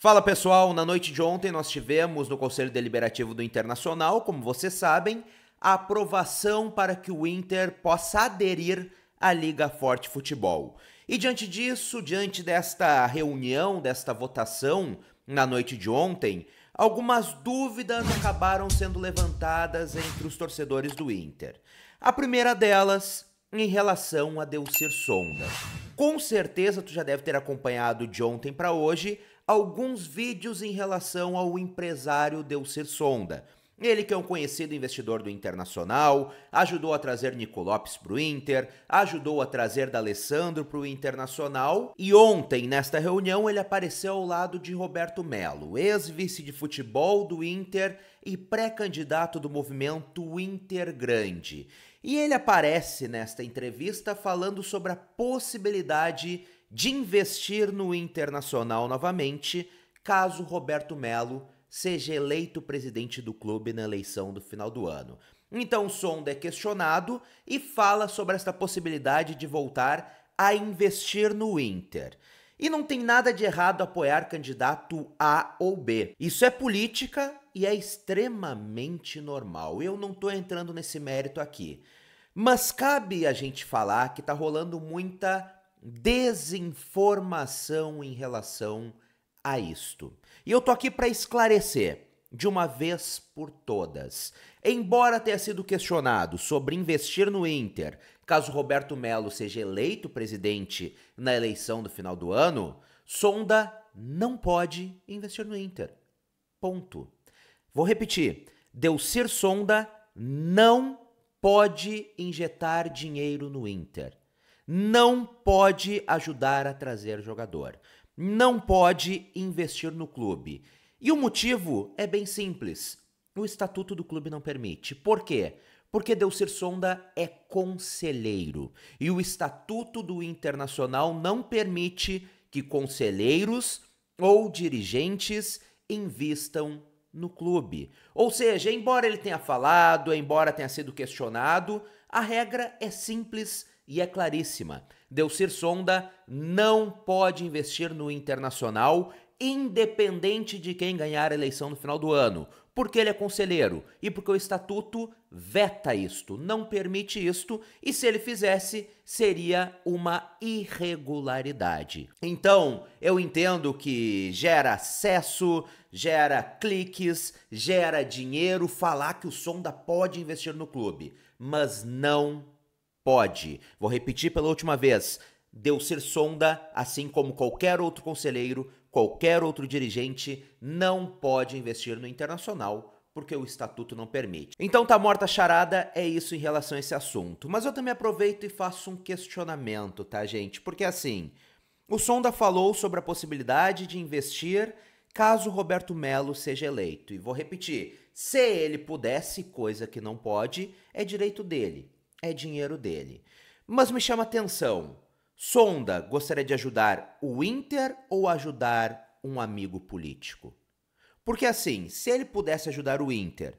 Fala pessoal, na noite de ontem nós tivemos no Conselho Deliberativo do Internacional, como vocês sabem, a aprovação para que o Inter possa aderir à Liga Forte Futebol. E diante disso, diante desta reunião, desta votação na noite de ontem, algumas dúvidas acabaram sendo levantadas entre os torcedores do Inter. A primeira delas em relação a Delcir Sonda. Com certeza tu já deve ter acompanhado de ontem para hoje alguns vídeos em relação ao empresário Delcer Sonda. Ele que é um conhecido investidor do Internacional, ajudou a trazer Nico Lopes para o Inter, ajudou a trazer D'Alessandro para o Internacional e ontem, nesta reunião, ele apareceu ao lado de Roberto Melo, ex-vice de futebol do Inter e pré-candidato do movimento Inter Grande. E ele aparece nesta entrevista falando sobre a possibilidade de investir no Internacional novamente, caso Roberto Melo seja eleito presidente do clube na eleição do final do ano. Então Sonda é questionado e fala sobre esta possibilidade de voltar a investir no Inter. E não tem nada de errado apoiar candidato A ou B. Isso é política e é extremamente normal. Eu não estou entrando nesse mérito aqui. Mas cabe a gente falar que está rolando muita desinformação em relação a isto. E eu tô aqui para esclarecer de uma vez por todas. Embora tenha sido questionado sobre investir no Inter, caso Roberto Melo seja eleito presidente na eleição do final do ano, Sonda não pode investir no Inter. Ponto. Vou repetir. Delcir Sonda não pode injetar dinheiro no Inter não pode ajudar a trazer jogador, não pode investir no clube. E o motivo é bem simples: o estatuto do clube não permite. Por quê? Porque Delcir Sonda é conselheiro e o estatuto do Internacional não permite que conselheiros ou dirigentes invistam no clube. Ou seja, embora ele tenha falado, embora tenha sido questionado, a regra é simples e é claríssima. Delcir Sonda não pode investir no Internacional, independente de quem ganhar a eleição no final do ano, porque ele é conselheiro e porque o estatuto veta isto, não permite isto, e se ele fizesse, seria uma irregularidade. Então, eu entendo que gera acesso, gera cliques, gera dinheiro falar que o Sonda pode investir no clube, mas não pode, vou repetir pela última vez, deu ser Sonda, assim como qualquer outro conselheiro, qualquer outro dirigente, não pode investir no internacional porque o estatuto não permite. Então tá morta a charada, é isso em relação a esse assunto. Mas eu também aproveito e faço um questionamento, tá, gente? Porque assim, o Sonda falou sobre a possibilidade de investir caso Roberto Melo seja eleito. E vou repetir, se ele pudesse, coisa que não pode, é direito dele é dinheiro dele. Mas me chama atenção. Sonda gostaria de ajudar o Inter ou ajudar um amigo político? Porque assim, se ele pudesse ajudar o Inter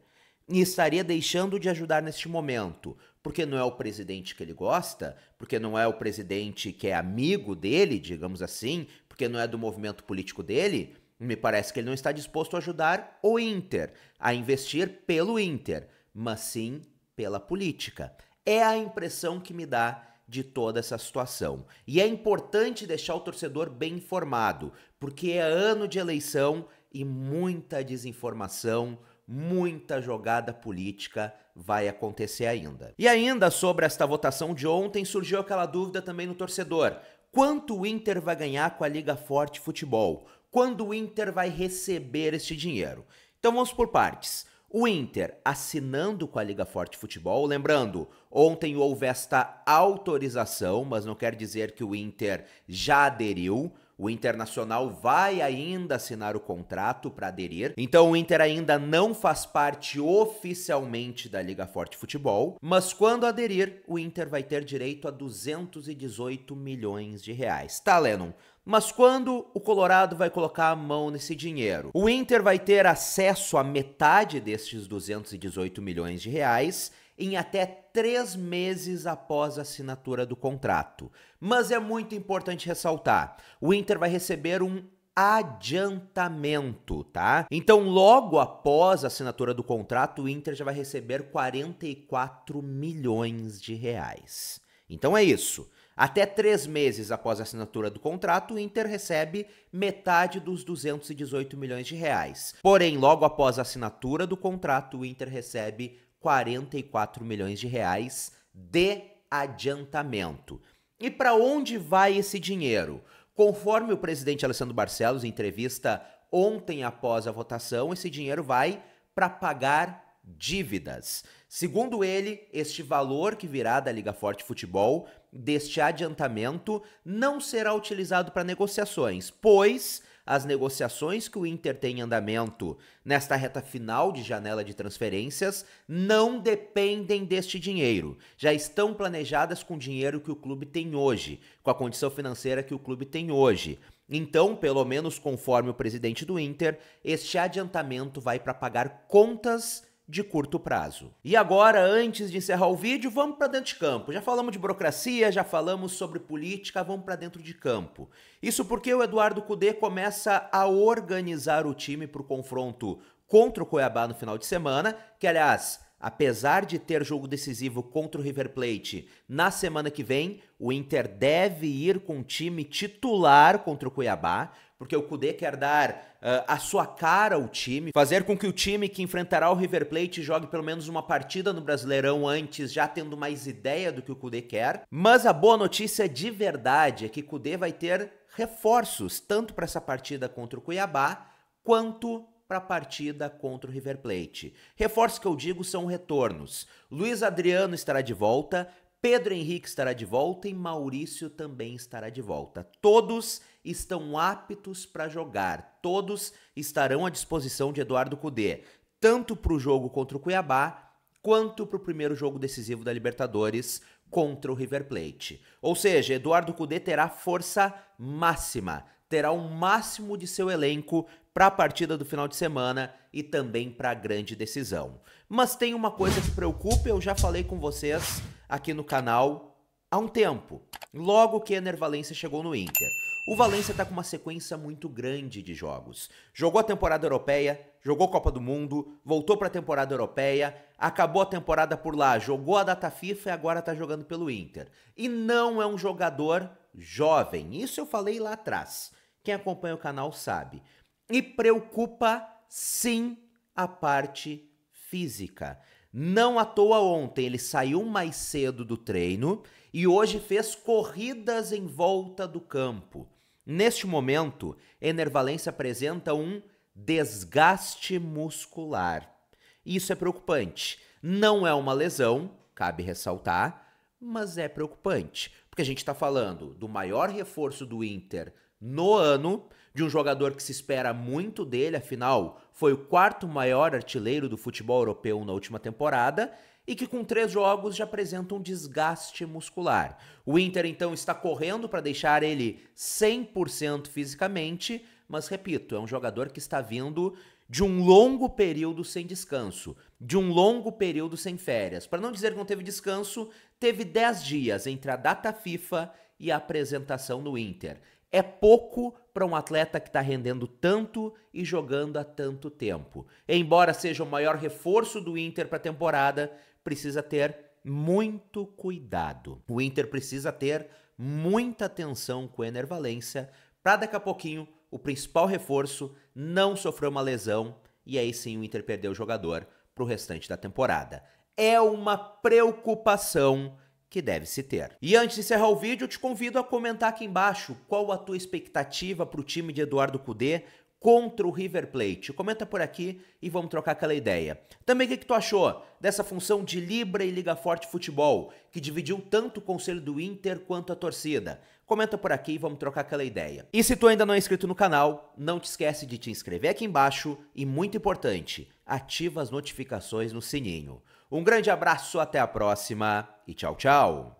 e estaria deixando de ajudar neste momento, porque não é o presidente que ele gosta, porque não é o presidente que é amigo dele, digamos assim, porque não é do movimento político dele, me parece que ele não está disposto a ajudar o Inter, a investir pelo Inter, mas sim pela política. É a impressão que me dá de toda essa situação. E é importante deixar o torcedor bem informado, porque é ano de eleição e muita desinformação, muita jogada política vai acontecer ainda. E ainda sobre esta votação de ontem, surgiu aquela dúvida também no torcedor: quanto o Inter vai ganhar com a Liga Forte Futebol? Quando o Inter vai receber este dinheiro? Então vamos por partes. O Inter assinando com a Liga Forte Futebol, lembrando, ontem houve esta autorização, mas não quer dizer que o Inter já aderiu. O Internacional vai ainda assinar o contrato para aderir. Então o Inter ainda não faz parte oficialmente da Liga Forte Futebol, mas quando aderir, o Inter vai ter direito a 218 milhões de reais. Tá, Lennon? Mas quando o Colorado vai colocar a mão nesse dinheiro? O Inter vai ter acesso a metade destes 218 milhões de reais em até três meses após a assinatura do contrato. Mas é muito importante ressaltar: o Inter vai receber um adiantamento, tá? Então, logo após a assinatura do contrato, o Inter já vai receber 44 milhões de reais. Então é isso. Até três meses após a assinatura do contrato, o Inter recebe metade dos 218 milhões de reais. Porém, logo após a assinatura do contrato, o Inter recebe 44 milhões de reais de adiantamento. E para onde vai esse dinheiro? Conforme o presidente Alessandro Barcelos, em entrevista ontem após a votação, esse dinheiro vai para pagar dívidas. Segundo ele, este valor que virá da Liga Forte Futebol deste adiantamento não será utilizado para negociações, pois as negociações que o Inter tem em andamento nesta reta final de janela de transferências não dependem deste dinheiro. Já estão planejadas com o dinheiro que o clube tem hoje, com a condição financeira que o clube tem hoje. Então, pelo menos conforme o presidente do Inter, este adiantamento vai para pagar contas de curto prazo. E agora, antes de encerrar o vídeo, vamos para dentro de campo. Já falamos de burocracia, já falamos sobre política, vamos para dentro de campo. Isso porque o Eduardo Cudê começa a organizar o time para o confronto contra o Cuiabá no final de semana, que aliás apesar de ter jogo decisivo contra o River Plate na semana que vem, o Inter deve ir com o time titular contra o Cuiabá, porque o Cudê quer dar uh, a sua cara ao time, fazer com que o time que enfrentará o River Plate jogue pelo menos uma partida no Brasileirão antes, já tendo mais ideia do que o Cudê quer. Mas a boa notícia de verdade é que o Cudê vai ter reforços, tanto para essa partida contra o Cuiabá, quanto para a partida contra o River Plate. Reforços que eu digo são retornos. Luiz Adriano estará de volta, Pedro Henrique estará de volta e Maurício também estará de volta. Todos estão aptos para jogar, todos estarão à disposição de Eduardo Cudê, tanto para o jogo contra o Cuiabá quanto para o primeiro jogo decisivo da Libertadores contra o River Plate. Ou seja, Eduardo Cudê terá força máxima terá o máximo de seu elenco para a partida do final de semana e também para a grande decisão. Mas tem uma coisa que preocupa, eu já falei com vocês aqui no canal há um tempo, logo que Ener Valencia chegou no Inter. O Valencia está com uma sequência muito grande de jogos. Jogou a temporada europeia, jogou Copa do Mundo, voltou para a temporada europeia, acabou a temporada por lá, jogou a data FIFA e agora está jogando pelo Inter. E não é um jogador jovem. Isso eu falei lá atrás. Quem acompanha o canal sabe. E preocupa sim a parte física. Não à toa ontem ele saiu mais cedo do treino e hoje fez corridas em volta do campo. Neste momento, Enervalência apresenta um desgaste muscular. Isso é preocupante. Não é uma lesão, cabe ressaltar, mas é preocupante, porque a gente está falando do maior reforço do Inter no ano, de um jogador que se espera muito dele, afinal, foi o quarto maior artilheiro do futebol europeu na última temporada. E que com três jogos já apresenta um desgaste muscular. O Inter então está correndo para deixar ele 100% fisicamente, mas repito, é um jogador que está vindo de um longo período sem descanso, de um longo período sem férias. Para não dizer que não teve descanso, teve 10 dias entre a data FIFA e a apresentação no Inter. É pouco para um atleta que está rendendo tanto e jogando há tanto tempo. Embora seja o maior reforço do Inter para a temporada, precisa ter muito cuidado. O Inter precisa ter muita atenção com o Ener Valência para daqui a pouquinho o principal reforço, não sofreu uma lesão e aí sim o Inter perdeu o jogador para o restante da temporada. É uma preocupação que deve se ter. E antes de encerrar o vídeo, eu te convido a comentar aqui embaixo qual a tua expectativa para o time de Eduardo Cudê, contra o River Plate. Comenta por aqui e vamos trocar aquela ideia. Também o que, que tu achou dessa função de Libra e Liga Forte Futebol, que dividiu tanto o conselho do Inter quanto a torcida? Comenta por aqui e vamos trocar aquela ideia. E se tu ainda não é inscrito no canal, não te esquece de te inscrever aqui embaixo e muito importante, ativa as notificações no sininho. Um grande abraço, até a próxima e tchau, tchau!